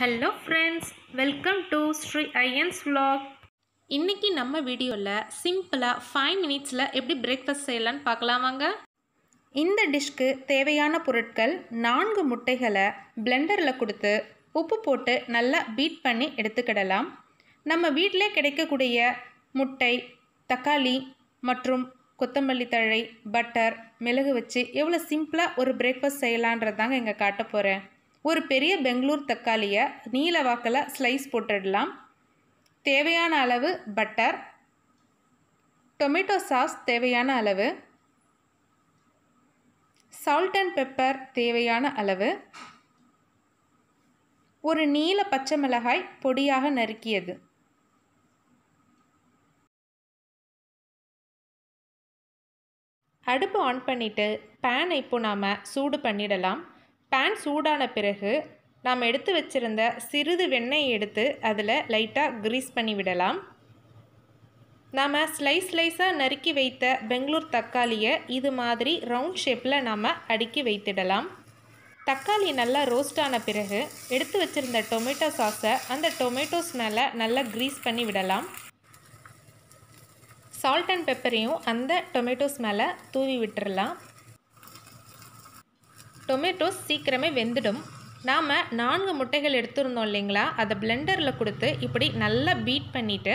Hello friends welcome to Sri Ayan's vlog இன்றைக்கி நம்ம வீடியோவில் சிம்பிளாக ஃபைவ் மினிட்ஸில் எப்படி பிரேக்ஃபாஸ்ட் செய்யலாம்னு பார்க்கலாமாங்க வாங்க இந்த டிஷ்க்கு தேவையான பொருட்கள் நான்கு முட்டைகளை பிளெண்டரில் கொடுத்து உப்பு போட்டு நல்லா பீட் பண்ணி எடுத்துக்கிடலாம் நம்ம வீட்டிலே கிடைக்கக்கூடிய முட்டை தக்காளி மற்றும் கொத்தமல்லி தழை பட்டர் மிளகு வச்சு எவ்வளோ சிம்பிளாக ஒரு பிரேக்ஃபாஸ்ட் செய்யலான்றதாங்க இங்கே காட்ட போகிறேன் ஒரு பெரிய பெங்களூர் தக்காளியை நீல வாக்கில் ஸ்லைஸ் போட்டுடலாம் தேவையான அளவு பட்டர் டொமேட்டோ சாஸ் தேவையான அளவு சால்ட் அண்ட் பெப்பர் தேவையான அளவு ஒரு நீல பச்சை மிளகாய் பொடியாக நறுக்கியது அடுப்பு ஆன் பண்ணிவிட்டு பேனை இப்போ நாம் சூடு பண்ணிடலாம் பேன் சூடான பிறகு நாம் எடுத்து வச்சுருந்த சிறிது வெண்ணெய் எடுத்து அதில் லைட்டாக க்ரீஸ் பண்ணி விடலாம் நாம் ஸ்லைஸ் ஸ்லைஸாக நறுக்கி வைத்த பெங்களூர் தக்காளியை இது மாதிரி ரவுண்ட் ஷேப்பில் நாம் அடுக்கி வைத்திடலாம் தக்காளி நல்லா ரோஸ்ட் ஆன பிறகு எடுத்து வச்சுருந்த டொமேட்டோ சாஸை அந்த டொமேட்டோஸ் மேலே நல்லா க்ரீஸ் பண்ணி விடலாம் சால்ட் அண்ட் பெப்பரையும் அந்த டொமேட்டோஸ் மேலே தூவி விட்டுடலாம் டொமேட்டோஸ் சீக்கிரமே வெந்துடும் நாம் நான்கு முட்டைகள் எடுத்துருந்தோம் இல்லைங்களா அதை பிளெண்டரில் கொடுத்து இப்படி நல்லா பீட் பண்ணிவிட்டு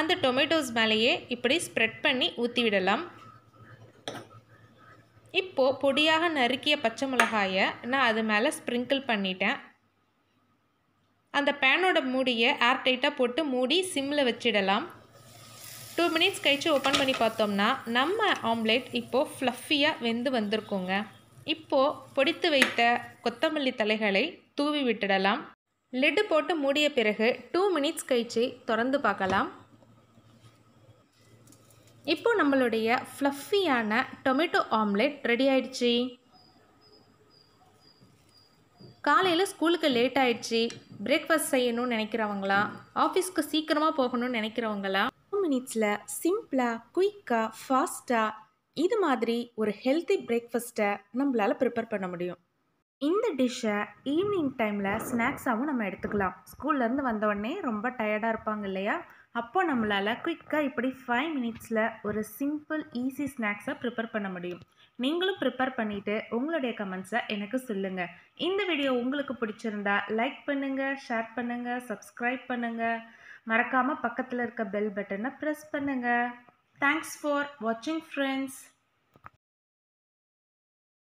அந்த டொமேட்டோஸ் மேலேயே இப்படி ஸ்ப்ரெட் பண்ணி ஊற்றி விடலாம் இப்போது பொடியாக நறுக்கிய பச்சை மிளகாயை நான் அது மேலே ஸ்ப்ரிங்கிள் பண்ணிட்டேன் அந்த பேனோட மூடியை ஏர் டைட்டாக போட்டு மூடி சிம்மில் வச்சிடலாம் டூ மினிட்ஸ் கழித்து ஓப்பன் பண்ணி பார்த்தோம்னா நம்ம ஆம்லேட் இப்போது ஃப்ளஃபியாக வெந்து வந்திருக்கோங்க இப்போது பொடித்து வைத்த கொத்தமல்லி தலைகளை தூவி விட்டுடலாம் லெட்டு போட்டு மூடிய பிறகு டூ மினிட்ஸ் கழிச்சு திறந்து பார்க்கலாம் இப்போ நம்மளுடைய ஃப்ளஃபியான டொமேட்டோ ஆம்லெட் ரெடி ஆயிடுச்சு காலையில் ஸ்கூலுக்கு லேட் ஆயிடுச்சு பிரேக்ஃபாஸ்ட் செய்யணும்னு நினைக்கிறவங்களா ஆஃபீஸ்க்கு சீக்கிரமாக போகணும்னு நினைக்கிறவங்களா டூ மினிட்ஸில் சிம்பிளாக குயிக்காக ஃபாஸ்ட்டாக இது மாதிரி ஒரு ஹெல்த்தி பிரேக்ஃபஸ்ட்டை நம்மளால் ப்ரிப்பேர் பண்ண முடியும் இந்த டிஷ்ஷை ஈவினிங் டைமில் ஸ்நாக்ஸாகவும் நம்ம எடுத்துக்கலாம் ஸ்கூல்லேருந்து வந்தவுடனே ரொம்ப டயர்டாக இருப்பாங்க இல்லையா அப்போ நம்மளால் குயிக்காக இப்படி ஃபைவ் மினிட்ஸில் ஒரு சிம்பிள் ஈஸி ஸ்நாக்ஸை ப்ரிப்பேர் பண்ண முடியும் நீங்களும் ப்ரிப்பேர் பண்ணிவிட்டு உங்களுடைய கமெண்ட்ஸை எனக்கு சொல்லுங்கள் இந்த வீடியோ உங்களுக்கு பிடிச்சிருந்தா லைக் பண்ணுங்கள் ஷேர் பண்ணுங்கள் சப்ஸ்கிரைப் பண்ணுங்கள் மறக்காமல் பக்கத்தில் இருக்க பெல் பட்டனை ப்ரெஸ் பண்ணுங்கள் Thanks for watching friends.